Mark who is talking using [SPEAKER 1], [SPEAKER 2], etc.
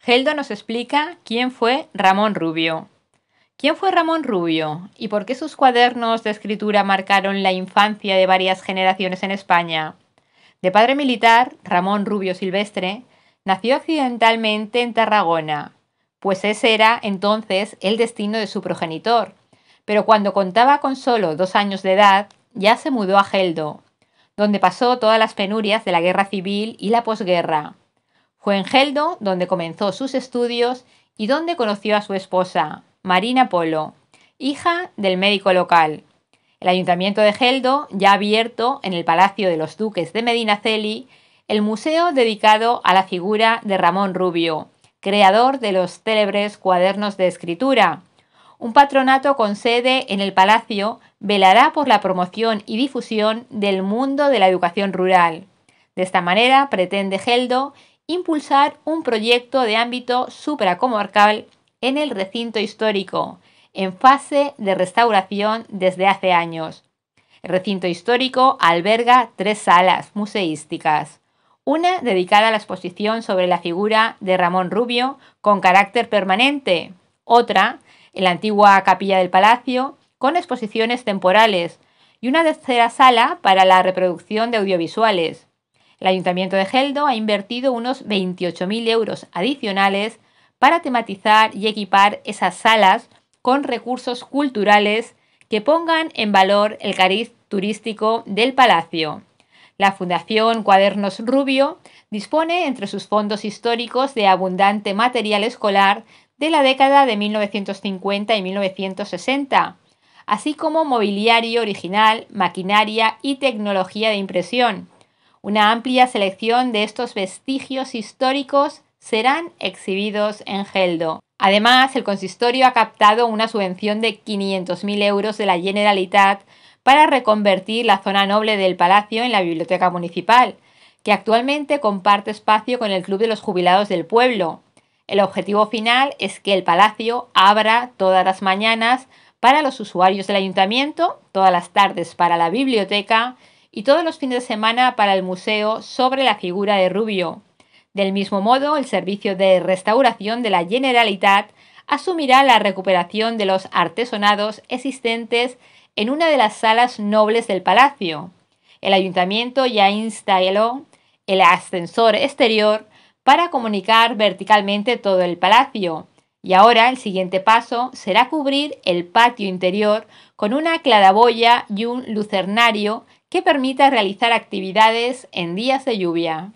[SPEAKER 1] Geldo nos explica quién fue Ramón Rubio. ¿Quién fue Ramón Rubio y por qué sus cuadernos de escritura marcaron la infancia de varias generaciones en España? De padre militar, Ramón Rubio Silvestre nació accidentalmente en Tarragona, pues ese era entonces el destino de su progenitor. Pero cuando contaba con solo dos años de edad, ya se mudó a Geldo, donde pasó todas las penurias de la guerra civil y la posguerra fue en Geldo donde comenzó sus estudios y donde conoció a su esposa, Marina Polo, hija del médico local. El ayuntamiento de Geldo ya ha abierto en el Palacio de los Duques de Medinaceli el museo dedicado a la figura de Ramón Rubio, creador de los célebres cuadernos de escritura. Un patronato con sede en el Palacio velará por la promoción y difusión del mundo de la educación rural. De esta manera pretende Geldo impulsar un proyecto de ámbito supracomarcal en el recinto histórico, en fase de restauración desde hace años. El recinto histórico alberga tres salas museísticas. Una dedicada a la exposición sobre la figura de Ramón Rubio con carácter permanente. Otra, en la antigua capilla del palacio, con exposiciones temporales. Y una tercera sala para la reproducción de audiovisuales. El Ayuntamiento de Geldo ha invertido unos 28.000 euros adicionales para tematizar y equipar esas salas con recursos culturales que pongan en valor el cariz turístico del palacio. La Fundación Cuadernos Rubio dispone entre sus fondos históricos de abundante material escolar de la década de 1950 y 1960, así como mobiliario original, maquinaria y tecnología de impresión. Una amplia selección de estos vestigios históricos serán exhibidos en Geldo. Además, el consistorio ha captado una subvención de 500.000 euros de la Generalitat para reconvertir la zona noble del palacio en la biblioteca municipal, que actualmente comparte espacio con el Club de los Jubilados del Pueblo. El objetivo final es que el palacio abra todas las mañanas para los usuarios del ayuntamiento, todas las tardes para la biblioteca y todos los fines de semana para el museo sobre la figura de Rubio. Del mismo modo, el servicio de restauración de la Generalitat asumirá la recuperación de los artesonados existentes en una de las salas nobles del palacio. El ayuntamiento ya instaló el ascensor exterior para comunicar verticalmente todo el palacio y ahora el siguiente paso será cubrir el patio interior con una claraboya y un lucernario que permita realizar actividades en días de lluvia.